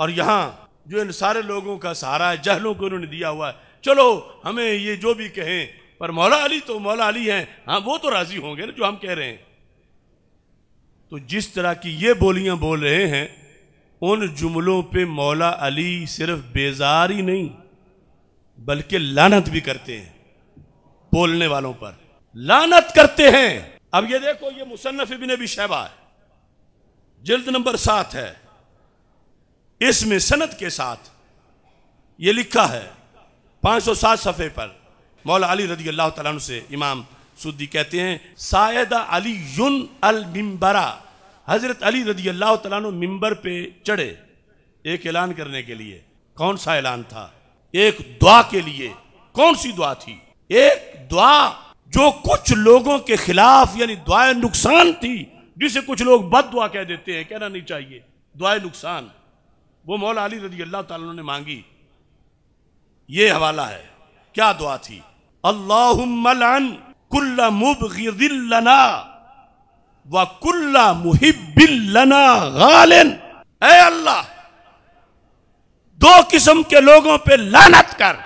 और यहाँ जो इन सारे लोगों का सहारा है जहलों को उन्होंने दिया हुआ है चलो हमें ये जो भी कहें पर मौला अली तो मौला अली हैं हाँ वो तो राजी होंगे ना जो हम कह रहे हैं तो जिस तरह की ये बोलियां बोल रहे हैं उन जुमलों पे मौला अली सिर्फ बेजार ही नहीं बल्कि लानत भी करते हैं बोलने वालों पर लानत करते हैं अब ये देखो ये मुसन्फ इबिन भी शहबा है जल्द नंबर सात है इसमें सनत के साथ ये लिखा है 507 सफ़े पर मौला अली रजी अल्लाह तला से इमाम सुद्दी कहते हैं सायद अली युन अल मिम्बरा हज़रत अली रजी अल्लाह तला मिम्बर पे चढ़े एक ऐलान करने के लिए कौन सा ऐलान था एक दुआ के लिए कौन सी दुआ थी एक दुआ जो कुछ लोगों के खिलाफ यानी दुआ नुकसान थी जिसे कुछ लोग बद दुआ कह देते हैं कहना नहीं चाहिए दुआ नुकसान वो मौला अली रजी अल्लाह तुम ने मांगी ये हवाला है क्या दुआ थी अल्लाह कुल्ला मुबना व कुल्ला मुहिबिलना गालिन ए अल्लाह दो किस्म के लोगों पे लानत कर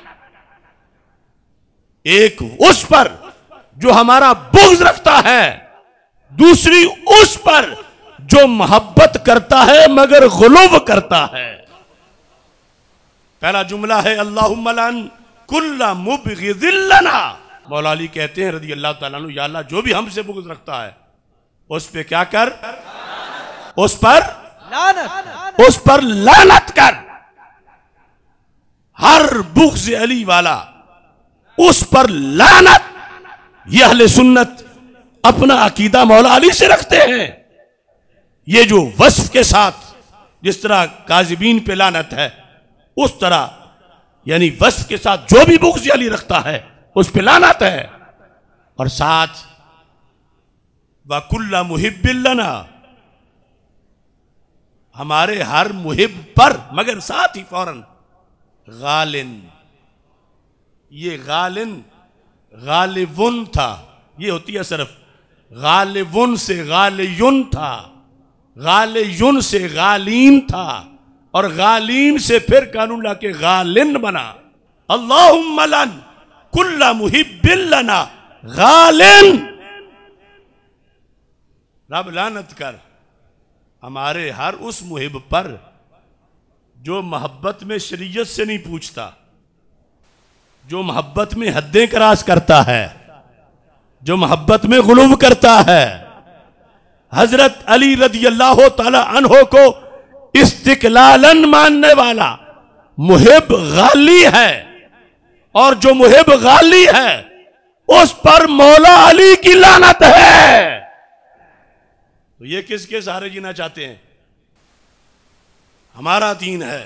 एक उस पर जो हमारा बुग्ज रखता है दूसरी उस पर जो मोहब्बत करता है मगर गुलूब करता है पहला जुमला है अल्लाह कुल्ला मुबिल्लना मौलाली कहते हैं रदी अल्लाह तला जो भी हमसे बुग रखता है उस पर क्या कर उस पर लानत उस पर लानत कर हर बुग्ज अली वाला उस पर लानत यह सुन्नत अपना अकीदा मौला अली से रखते हैं ये जो वस्फ के साथ जिस तरह काजिबीन पे लानत है उस तरह यानी वस्फ के साथ जो भी बुक्स अली रखता है उस पे लानत है और साथ वकुल्ला मुहिबिल्लना हमारे हर मुहिब पर मगर साथ ही फौरन गालिन ये गालिन गालिबुन था ये होती है सिर्फ गालिबुन से गालियुन था गाल युन से गालीन था और गालीन से फिर कानून के गालिन बना अल्लाह कुल्ला मुहिबिल्लना गालिन रब लानत कर हमारे हर उस मुहिब पर जो मोहब्बत में शरीयत से नहीं पूछता जो मोहब्बत में हदें क्रास करता है जो मोहब्बत में गुलूब करता है हजरत अली रदी अल्लाह तहो को इस्तलालन मानने वाला मुहिब गाली है और जो मुहिब गाली है उस पर मौला अली की लानत है तो ये किसके सहारे जीना चाहते हैं हमारा दीन है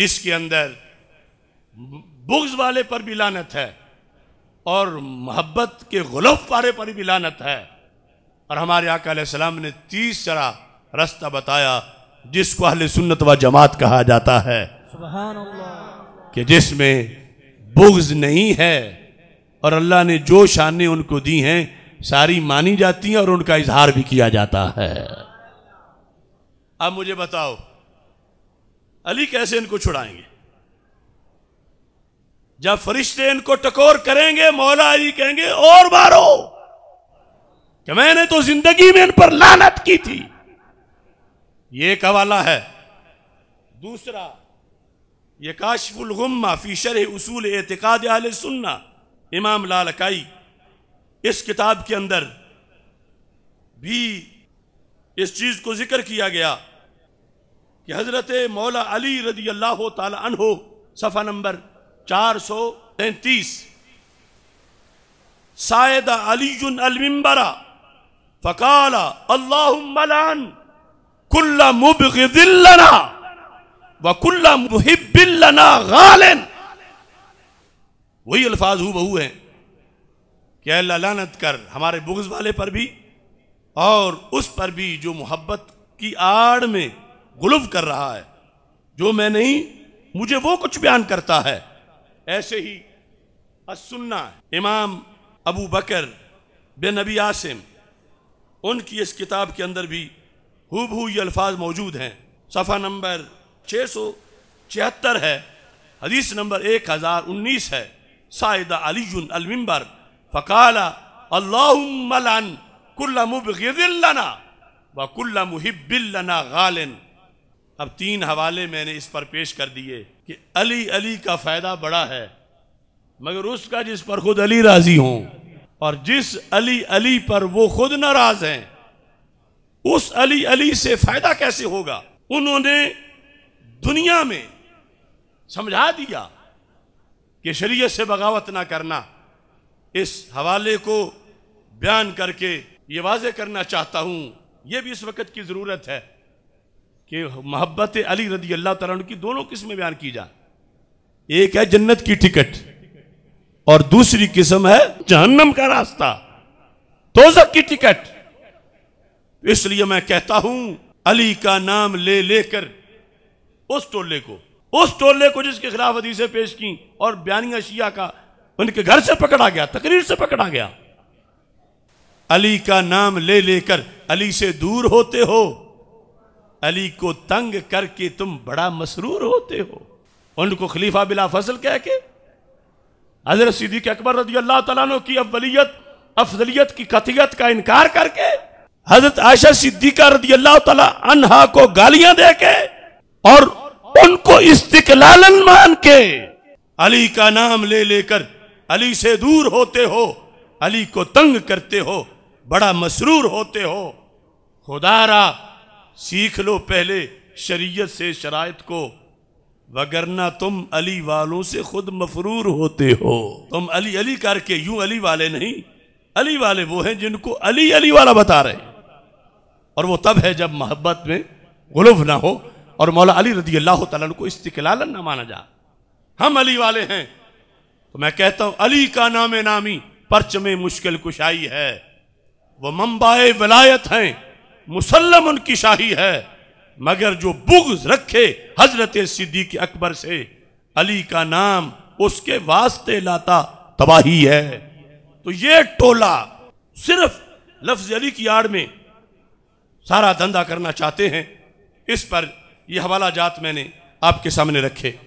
जिसके अंदर बुग्ज वाले पर भी लानत है और मोहब्बत के गुलफ वाले पर भी लानत है और हमारे आकाम ने तीसरा रास्ता बताया जिसको अहल सुन्नत व जमात कहा जाता है कि जिसमें बुग्ज नहीं है और अल्लाह ने जो शानें उनको दी हैं सारी मानी जाती हैं और उनका इजहार भी किया जाता है अब मुझे बताओ अली कैसे इनको छुड़ाएंगे जब फरिश्ते इनको टकोर करेंगे मौला अली कहेंगे और मारो कि मैंने तो जिंदगी में इन पर लानत की थी ये एक हवाला है दूसरा ये काशफुल गुम्मा फीशर उसूल एतकाद आल सुन्ना इमाम लाल काई इस किताब के अंदर भी इस चीज़ को जिक्र किया गया कि हज़रत मौला अली रदी अल्लाह तहो सफ़ा नंबर चार सौ तैतीस सायदा अली अलमिम्बरा फकाला अल्लाहन कुल्ला मुबना व कुल्ला मुहिबिलना गालिन वही अल्फाज हु बहू हैं कि अल्लाह लानत कर हमारे बुग्ज वाले पर भी और उस पर भी जो मोहब्बत की आड़ में गुलफ कर रहा है जो मैं नहीं मुझे वो कुछ बयान करता है ऐसे ही असुन्ना इमाम अबू बकर बे नबी आसिम उनकी इस किताब के अंदर भी हु ये अल्फाज मौजूद हैं सफ़ा नंबर छः सौ छिहत्तर है हदीस नंबर एक हज़ार उन्नीस है सायद अली अलमिबर फ़काला कुल्ला व कुल्ला गालिन अब तीन हवाले मैंने इस पर पेश कर दिए कि अली अली का फ़ायदा बड़ा है मगर उसका जिस पर खुद अली राज़ी हों और जिस अली अली पर वो खुद नाराज हैं उस अली अली से फायदा कैसे होगा उन्होंने दुनिया में समझा दिया कि शरीयत से बगावत ना करना इस हवाले को बयान करके ये वाजे करना चाहता हूँ यह भी इस वक्त की ज़रूरत है कि मोहब्बत अली रदी अल्लाह तला की दोनों किस्में बयान की जाए एक है जन्नत की टिकट और दूसरी किस्म है जहन्नम का रास्ता तो की टिकट इसलिए मैं कहता हूं अली का नाम ले लेकर उस टोले को उस टोले को जिसके खिलाफ से पेश की और बयानिया शिया का उनके घर से पकड़ा गया तकरीर से पकड़ा गया अली का नाम ले लेकर अली से दूर होते हो अली को तंग करके तुम बड़ा मसरूर होते हो उनको खलीफा बिला फसल कह के हजरत सिद्दीक अकबर रजी अल्लाह तु की अवलियत अफजलियत की कथियत का इनकार करके हजरत आयशा सिद्दीका रजी अल्लाह तला को गालियां दे के और उनको इस्तकलालन मान के अली का नाम ले लेकर अली से दूर होते हो अली को तंग करते हो बड़ा मसरूर होते हो खुदारा सीख लो पहले शरीयत से शराय को वगरना तुम अली वालों से खुद मफरूर होते हो तुम अली अली करके यूं अली वाले नहीं अली वाले वो हैं जिनको अली अली वाला बता रहे और वो तब है जब मोहब्बत में गुलफ ना हो और मौला अली रदी अल्लाह तला को इस्तकलाल ना माना जा हम अली वाले हैं तो मैं कहता हूं अली का नाम नामी पर्च में मुश्किल कुशाई है वो मम्बाए वलायत हैं मुसलम उनकी शाही है मगर जो बुग्ज रखे हजरत सिद्दीक अकबर से अली का नाम उसके वास्ते लाता तबाही है तो ये टोला सिर्फ लफ्ज अली की आड़ में सारा धंधा करना चाहते हैं इस पर यह हवाला जात मैंने आपके सामने रखे